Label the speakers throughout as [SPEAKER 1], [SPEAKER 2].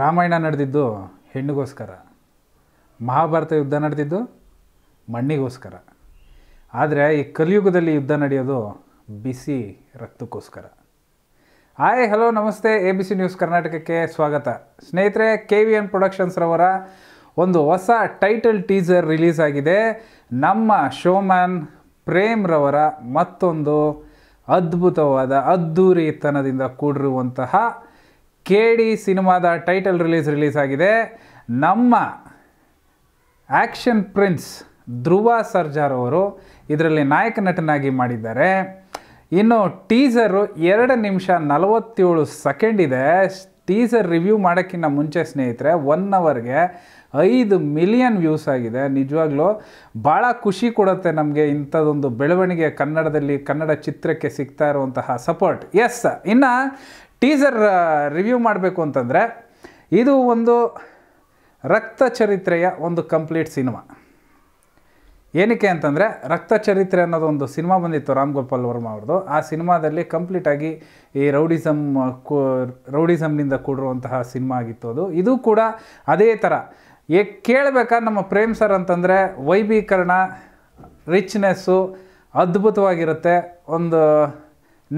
[SPEAKER 1] ರಾಮಾಯಣ ನಡೆದಿದ್ದು ಹೆಣ್ಣಿಗೋಸ್ಕರ ಮಹಾಭಾರತ ಯುದ್ಧ ನಡೆದಿದ್ದು ಮಣ್ಣಿಗೋಸ್ಕರ ಆದರೆ ಈ ಕಲಿಯುಗದಲ್ಲಿ ಯುದ್ಧ ನಡೆಯೋದು ಬಿಸಿ ರಕ್ತಕ್ಕೋಸ್ಕರ ಹಾಯ್ ಹಲೋ ನಮಸ್ತೆ ಎ ಬಿ ಸಿ ನ್ಯೂಸ್ ಕರ್ನಾಟಕಕ್ಕೆ ಸ್ವಾಗತ ಸ್ನೇಹಿತರೆ ಕೆ ವಿ ಎನ್ ಪ್ರೊಡಕ್ಷನ್ಸ್ರವರ ಒಂದು ಹೊಸ ಟೈಟಲ್ ಟೀಸರ್ ರಿಲೀಸ್ ಆಗಿದೆ ನಮ್ಮ ಶೋಮ್ಯಾನ್ ಪ್ರೇಮ್ರವರ ಮತ್ತೊಂದು ಅದ್ಭುತವಾದ ಅದ್ಧೂರಿತನದಿಂದ ಕೂಡಿರುವಂತಹ ಕೆ ಡಿ ಸಿನಿಮಾದ ಟೈಟಲ್ ರಿಲೀಸ್ ರಿಲೀಸ್ ಆಗಿದೆ ನಮ್ಮ ಆ್ಯಕ್ಷನ್ ಪ್ರಿನ್ಸ್ ಧ್ರುವ ಸರ್ಜಾರ್ ಅವರು ಇದರಲ್ಲಿ ನಾಯಕ ನಟನಾಗಿ ಮಾಡಿದ್ದಾರೆ ಇನ್ನು ಟೀಸರು ಎರಡು ನಿಮಿಷ ನಲವತ್ತೇಳು ಸೆಕೆಂಡ್ ಇದೆ ಟೀಸರ್ ರಿವ್ಯೂ ಮಾಡೋಕ್ಕಿಂತ ಮುಂಚೆ ಸ್ನೇಹಿತರೆ ಒನ್ ಅವರ್ಗೆ ಐದು ಮಿಲಿಯನ್ ವ್ಯೂಸ್ ಆಗಿದೆ ನಿಜವಾಗ್ಲೂ ಭಾಳ ಖುಷಿ ಕೊಡುತ್ತೆ ನಮಗೆ ಇಂಥದ್ದೊಂದು ಬೆಳವಣಿಗೆ ಕನ್ನಡದಲ್ಲಿ ಕನ್ನಡ ಚಿತ್ರಕ್ಕೆ ಸಿಗ್ತಾ ಇರುವಂತಹ ಸಪೋರ್ಟ್ ಎಸ್ ಇನ್ನು ಟೀಸರ್ ರಿವ್ಯೂ ಮಾಡಬೇಕು ಅಂತಂದರೆ ಇದು ಒಂದು ರಕ್ತ ಚರಿತ್ರೆಯ ಒಂದು ಕಂಪ್ಲೀಟ್ ಸಿನಿಮಾ ಏನಕ್ಕೆ ಅಂತಂದರೆ ರಕ್ತ ಚರಿತ್ರೆ ಅನ್ನೋದು ಒಂದು ಸಿನಿಮಾ ಬಂದಿತ್ತು ರಾಮ್ ಗೋಪಾಲ್ ವರ್ಮಾ ಅವ್ರದ್ದು ಆ ಸಿನಿಮಾದಲ್ಲಿ ಕಂಪ್ಲೀಟಾಗಿ ಈ ರೌಡಿಸಮ್ ಕೂ ರೌಡಿಸಮ್ನಿಂದ ಕೂಡಿರುವಂತಹ ಸಿನಿಮಾ ಆಗಿತ್ತು ಅದು ಇದು ಕೂಡ ಅದೇ ಥರ ಏ ಕೇಳಬೇಕಾ ನಮ್ಮ ಪ್ರೇಮ್ ಸರ್ ಅಂತಂದರೆ ವೈಭೀಕರಣ ರಿಚ್ನೆಸ್ಸು ಅದ್ಭುತವಾಗಿರುತ್ತೆ ಒಂದು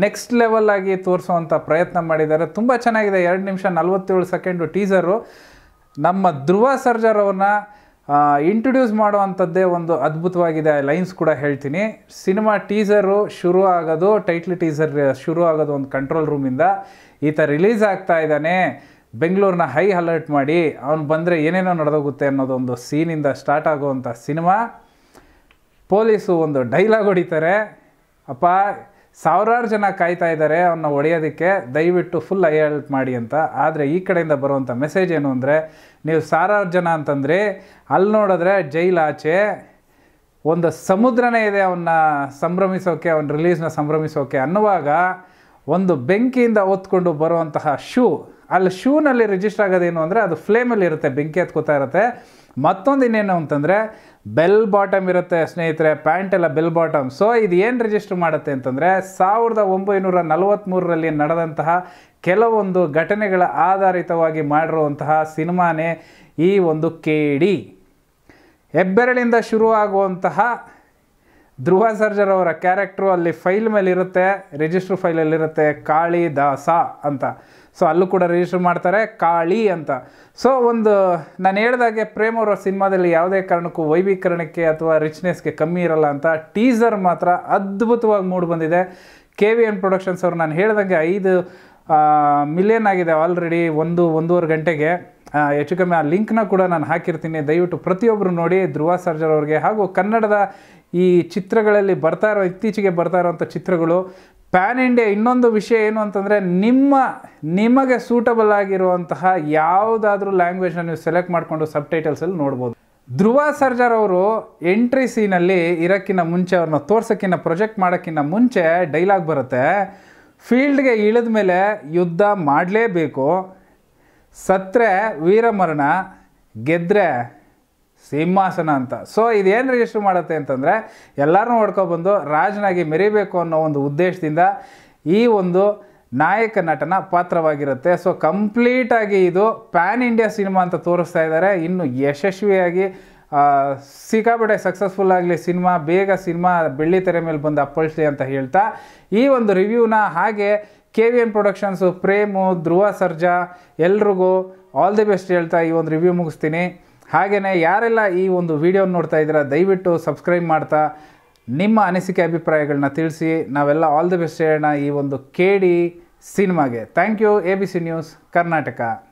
[SPEAKER 1] ನೆಕ್ಸ್ಟ್ ಲೆವೆಲ್ ಆಗಿ ತೋರಿಸುವಂಥ ಪ್ರಯತ್ನ ಮಾಡಿದ್ದಾರೆ ತುಂಬ ಚೆನ್ನಾಗಿದೆ ಎರಡು ನಿಮಿಷ ನಲ್ವತ್ತೇಳು ಸೆಕೆಂಡು ಟೀಸರು ನಮ್ಮ ಧ್ರುವ ಸರ್ಜರ್ ಅವ್ರನ್ನ ಇಂಟ್ರೊಡ್ಯೂಸ್ ಮಾಡುವಂಥದ್ದೇ ಒಂದು ಅದ್ಭುತವಾಗಿದೆ ಲೈನ್ಸ್ ಕೂಡ ಹೇಳ್ತೀನಿ ಸಿನಿಮಾ ಟೀಸರು ಶುರು ಆಗೋದು ಟೈಟ್ಲ್ ಟೀಸರ್ ಶುರು ಆಗೋದು ಒಂದು ಕಂಟ್ರೋಲ್ ರೂಮಿಂದ ಈತ ರಿಲೀಸ್ ಆಗ್ತಾ ಇದ್ದಾನೆ ಬೆಂಗಳೂರನ್ನ ಹೈ ಅಲರ್ಟ್ ಮಾಡಿ ಅವನು ಬಂದರೆ ಏನೇನೋ ನಡೆದೋಗುತ್ತೆ ಅನ್ನೋದೊಂದು ಸೀನಿಂದ ಸ್ಟಾರ್ಟ್ ಆಗುವಂಥ ಸಿನಿಮಾ ಪೊಲೀಸು ಒಂದು ಡೈಲಾಗ್ ಹೊಡಿತಾರೆ ಅಪ್ಪ ಸಾವಿರಾರು ಜನ ಕಾಯ್ತಾ ಇದ್ದಾರೆ ಅವನ್ನ ಒಡೆಯೋದಕ್ಕೆ ದಯವಿಟ್ಟು ಫುಲ್ ಐ ಹೆಲ್ಪ್ ಮಾಡಿ ಅಂತ ಆದರೆ ಈ ಕಡೆಯಿಂದ ಬರುವಂಥ ಮೆಸೇಜ್ ಏನು ಅಂದರೆ ನೀವು ಸಾವಿರಾರು ಜನ ಅಂತಂದ್ರೆ ಅಲ್ಲಿ ನೋಡಿದ್ರೆ ಜೈಲಾಚೆ ಒಂದು ಸಮುದ್ರನೇ ಇದೆ ಅವನ್ನ ಸಂಭ್ರಮಿಸೋಕೆ ಅವನ ರಿಲೀಸ್ನ ಸಂಭ್ರಮಿಸೋಕೆ ಅನ್ನುವಾಗ ಒಂದು ಬೆಂಕಿಯಿಂದ ಹೊತ್ಕೊಂಡು ಬರುವಂತಹ ಶೂ ಅಲ್ಲಿ ಶೂನಲ್ಲಿ ರಿಜಿಸ್ಟರ್ ಆಗೋದೇನು ಅಂದರೆ ಅದು ಫ್ಲೇಮಲ್ಲಿ ಇರುತ್ತೆ ಬೆಂಕಿ ಹತ್ಕೋತಾ ಇರುತ್ತೆ ಮತ್ತೊಂದು ಇನ್ನೇನು ಅಂತಂದರೆ ಬೆಲ್ ಬಾಟಮ್ ಇರುತ್ತೆ ಸ್ನೇಹಿತರೆ ಪ್ಯಾಂಟ್ ಎಲ್ಲ ಬೆಲ್ ಬಾಟಮ್ ಸೊ ಇದು ಏನು ರಿಜಿಸ್ಟರ್ ಮಾಡುತ್ತೆ ಅಂತಂದರೆ ಸಾವಿರದ ಒಂಬೈನೂರ ನಲವತ್ತ್ಮೂರರಲ್ಲಿ ನಡೆದಂತಹ ಕೆಲವೊಂದು ಘಟನೆಗಳ ಆಧಾರಿತವಾಗಿ ಮಾಡಿರುವಂತಹ ಸಿನಿಮಾನೇ ಈ ಒಂದು ಕೇಡಿ ಡಿ ಹೆಬ್ಬೆರಳಿಂದ ಶುರುವಾಗುವಂತಹ ಧ್ರುವ ಸರ್ಜರ್ ಅವರ ಕ್ಯಾರೆಕ್ಟ್ರು ಅಲ್ಲಿ ಫೈಲ್ ಮೇಲೆ ಇರುತ್ತೆ ರಿಜಿಸ್ಟ್ರ್ ಫೈಲಲ್ಲಿರುತ್ತೆ ದಾಸ ಅಂತ ಸೊ ಅಲ್ಲೂ ಕೂಡ ರಿಜಿಸ್ಟರ್ ಮಾಡ್ತಾರೆ ಕಾಳಿ ಅಂತ ಸೊ ಒಂದು ನಾನು ಹೇಳ್ದಾಗೆ ಪ್ರೇಮ್ ಅವರ ಸಿನಿಮಾದಲ್ಲಿ ಯಾವುದೇ ಕಾರಣಕ್ಕೂ ವೈವೀಕರಣಕ್ಕೆ ಅಥವಾ ರಿಚ್ನೆಸ್ಗೆ ಕಮ್ಮಿ ಇರಲ್ಲ ಅಂತ ಟೀಸರ್ ಮಾತ್ರ ಅದ್ಭುತವಾಗಿ ಮೂಡ್ ಬಂದಿದೆ ಕೆ ವಿ ಎನ್ ಪ್ರೊಡಕ್ಷನ್ಸ್ ಅವರು ನಾನು ಹೇಳ್ದಂಗೆ ಐದು ಮಿಲಿಯನ್ ಆಗಿದೆ ಆಲ್ರೆಡಿ ಒಂದು ಒಂದೂವರೆ ಗಂಟೆಗೆ ಹೆಚ್ಚು ಕಮ್ಮಿ ಆ ಲಿಂಕ್ನ ಕೂಡ ನಾನು ಹಾಕಿರ್ತೀನಿ ದಯವಿಟ್ಟು ಪ್ರತಿಯೊಬ್ಬರು ನೋಡಿ ಧ್ರುವ ಸರ್ಜರ್ ಅವ್ರಿಗೆ ಹಾಗೂ ಕನ್ನಡದ ಈ ಚಿತ್ರಗಳಲ್ಲಿ ಬರ್ತಾ ಇರೋ ಇತ್ತೀಚೆಗೆ ಬರ್ತಾ ಇರೋವಂಥ ಚಿತ್ರಗಳು ಪ್ಯಾನ್ ಇಂಡಿಯಾ ಇನ್ನೊಂದು ವಿಷಯ ಏನು ಅಂತಂದರೆ ನಿಮ್ಮ ನಿಮಗೆ ಸೂಟಬಲ್ ಆಗಿರುವಂತಹ ಯಾವುದಾದ್ರೂ ಲ್ಯಾಂಗ್ವೇಜ್ನ ನೀವು ಸೆಲೆಕ್ಟ್ ಮಾಡಿಕೊಂಡು ಸಬ್ ಟೈಟಲ್ಸಲ್ಲಿ ನೋಡ್ಬೋದು ಧ್ರುವ ಸರ್ಜರ್ ಅವರು ಎಂಟ್ರಿ ಸೀನಲ್ಲಿ ಇರೋಕ್ಕಿಂತ ಮುಂಚೆ ಅವ್ರನ್ನ ತೋರ್ಸೋಕ್ಕಿಂತ ಪ್ರೊಜೆಕ್ಟ್ ಮಾಡೋಕ್ಕಿಂತ ಮುಂಚೆ ಡೈಲಾಗ್ ಬರುತ್ತೆ ಫೀಲ್ಡ್ಗೆ ಇಳಿದ ಮೇಲೆ ಯುದ್ಧ ಮಾಡಲೇಬೇಕು ಸತ್ರೆ ವೀರಮರಣ ಗೆದ್ದರೆ ಸಿಂಹಾಸನ ಅಂತ ಸೊ ಇದೇನು ರಿಜಿಸ್ಟರ್ ಮಾಡುತ್ತೆ ಅಂತಂದರೆ ಎಲ್ಲರನ್ನೂ ನೋಡ್ಕೊಬಂದು ರಾಜನಾಗಿ ಮೆರಿಬೇಕು ಅನ್ನೋ ಒಂದು ಉದ್ದೇಶದಿಂದ ಈ ಒಂದು ನಾಯಕ ನಟನ ಪಾತ್ರವಾಗಿರುತ್ತೆ ಸೊ ಕಂಪ್ಲೀಟಾಗಿ ಇದು ಪ್ಯಾನ್ ಇಂಡಿಯಾ ಸಿನಿಮಾ ಅಂತ ತೋರಿಸ್ತಾ ಇದ್ದಾರೆ ಇನ್ನು ಯಶಸ್ವಿಯಾಗಿ ಸಿಕ್ಕಾಬಿಟ್ಟೆ ಸಕ್ಸಸ್ಫುಲ್ ಆಗಲಿ ಸಿನಿಮಾ ಬೇಗ ಸಿನಿಮಾ ಬೆಳ್ಳಿ ತೆರೆ ಮೇಲೆ ಬಂದು ಅಪ್ಪಳಿಸಲಿ ಅಂತ ಹೇಳ್ತಾ ಈ ಒಂದು ರಿವ್ಯೂನ ಹಾಗೆ K V N productions Prem Dhruva Sarja ಎಲ್ರಿಗೂ ಆಲ್ ದಿ ಬೆಸ್ಟ್ ಹೇಳ್ತಾ ಈ ಒಂದು ರಿವ್ಯೂ ಮುಗಿಸ್ತೀನಿ ಹಾಗೆಯೇ ಯಾರೆಲ್ಲ ಈ ಒಂದು ವಿಡಿಯೋ ನೋಡ್ತಾ ಇದ್ದೀರ ದಯವಿಟ್ಟು ಸಬ್ಸ್ಕ್ರೈಬ್ ಮಾಡ್ತಾ ನಿಮ್ಮ ಅನಿಸಿಕೆ ಅಭಿಪ್ರಾಯಗಳನ್ನ ತಿಳಿಸಿ ನಾವೆಲ್ಲ ಆಲ್ ದಿ ಬೆಸ್ಟ್ ಹೇಳೋಣ ಈ ಒಂದು ಕೆ ಡಿ ಸಿನಿಮಾಗೆ thank you A B C news Karnataka